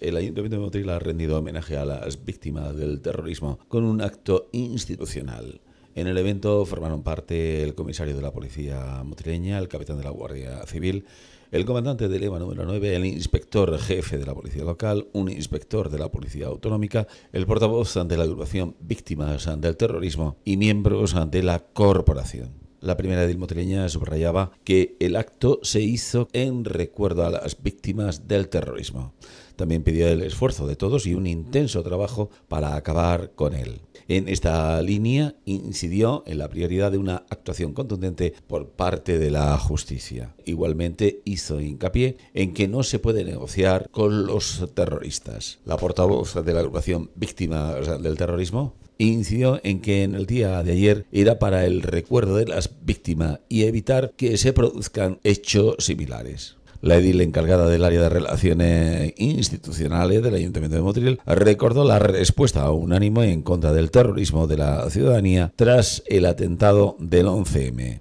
El Ayuntamiento de Motril ha rendido homenaje a las víctimas del terrorismo con un acto institucional. En el evento formaron parte el comisario de la Policía Motrileña, el capitán de la Guardia Civil, el comandante del EVA número 9, el inspector jefe de la Policía Local, un inspector de la Policía Autonómica, el portavoz de la agrupación Víctimas del Terrorismo y miembros de la Corporación. La primera de motrileña subrayaba que el acto se hizo en recuerdo a las víctimas del terrorismo. También pidió el esfuerzo de todos y un intenso trabajo para acabar con él. En esta línea incidió en la prioridad de una actuación contundente por parte de la justicia. Igualmente hizo hincapié en que no se puede negociar con los terroristas. La portavoz de la agrupación Víctimas del Terrorismo, incidió en que en el día de ayer era para el recuerdo de las víctimas y evitar que se produzcan hechos similares. La edil encargada del área de relaciones institucionales del Ayuntamiento de Motril recordó la respuesta unánime en contra del terrorismo de la ciudadanía tras el atentado del 11M.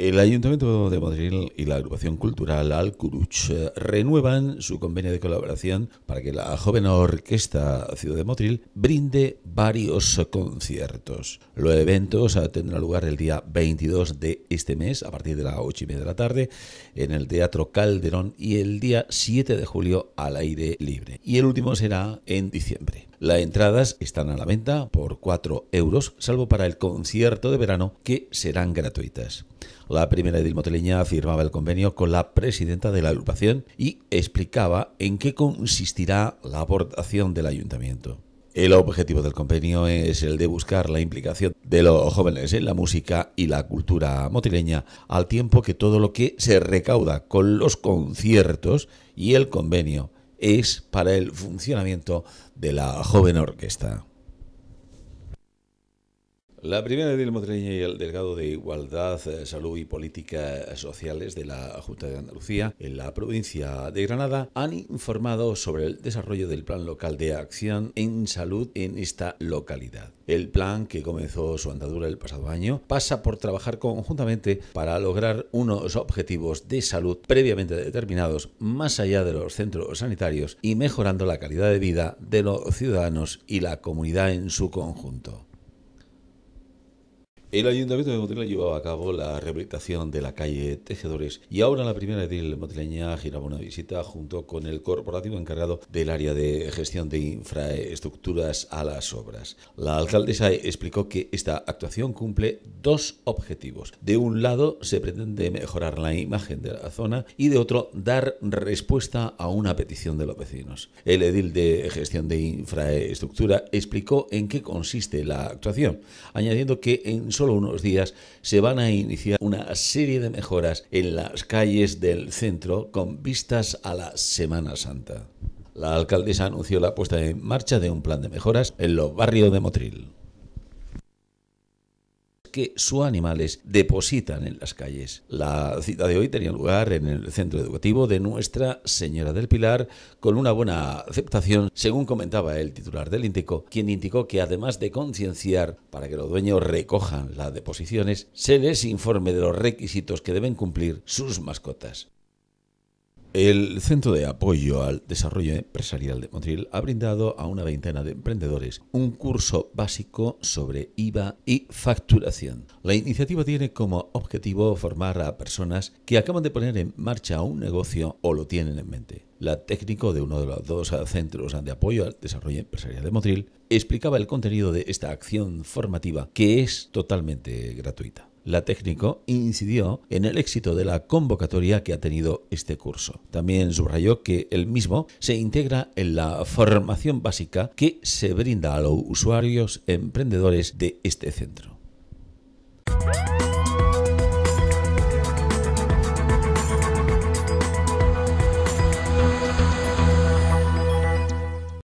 El Ayuntamiento de Motril y la agrupación cultural Al-Kuruch eh, renuevan su convenio de colaboración para que la joven orquesta Ciudad de Motril brinde varios conciertos. Los eventos ah, tendrán lugar el día 22 de este mes a partir de las 8 y media de la tarde en el Teatro Calderón y el día 7 de julio al aire libre. Y el último será en diciembre. Las entradas están a la venta por 4 euros, salvo para el concierto de verano que serán gratuitas. La primera Edil Motileña firmaba el convenio con la presidenta de la agrupación y explicaba en qué consistirá la aportación del ayuntamiento. El objetivo del convenio es el de buscar la implicación de los jóvenes en la música y la cultura motileña, al tiempo que todo lo que se recauda con los conciertos y el convenio es para el funcionamiento de la joven orquesta. La primera del Motreña y el delgado de Igualdad, eh, Salud y Políticas eh, Sociales de la Junta de Andalucía en la provincia de Granada han informado sobre el desarrollo del Plan Local de Acción en Salud en esta localidad. El plan, que comenzó su andadura el pasado año, pasa por trabajar conjuntamente para lograr unos objetivos de salud previamente determinados más allá de los centros sanitarios y mejorando la calidad de vida de los ciudadanos y la comunidad en su conjunto. El Ayuntamiento de Motileña llevaba a cabo la rehabilitación de la calle Tejedores y ahora la primera edil motileña giraba una visita junto con el corporativo encargado del área de gestión de infraestructuras a las obras. La alcaldesa explicó que esta actuación cumple dos objetivos. De un lado se pretende mejorar la imagen de la zona y de otro dar respuesta a una petición de los vecinos. El edil de gestión de infraestructura explicó en qué consiste la actuación, añadiendo que en su solo unos días se van a iniciar una serie de mejoras en las calles del centro con vistas a la Semana Santa. La alcaldesa anunció la puesta en marcha de un plan de mejoras en los barrios de Motril que sus animales depositan en las calles. La cita de hoy tenía lugar en el centro educativo de Nuestra Señora del Pilar con una buena aceptación, según comentaba el titular del Índico, quien indicó que además de concienciar para que los dueños recojan las deposiciones, se les informe de los requisitos que deben cumplir sus mascotas. El Centro de Apoyo al Desarrollo Empresarial de Motril ha brindado a una veintena de emprendedores un curso básico sobre IVA y facturación. La iniciativa tiene como objetivo formar a personas que acaban de poner en marcha un negocio o lo tienen en mente. La técnico de uno de los dos centros de apoyo al desarrollo empresarial de Motril explicaba el contenido de esta acción formativa que es totalmente gratuita la técnico incidió en el éxito de la convocatoria que ha tenido este curso. También subrayó que el mismo se integra en la formación básica que se brinda a los usuarios emprendedores de este centro.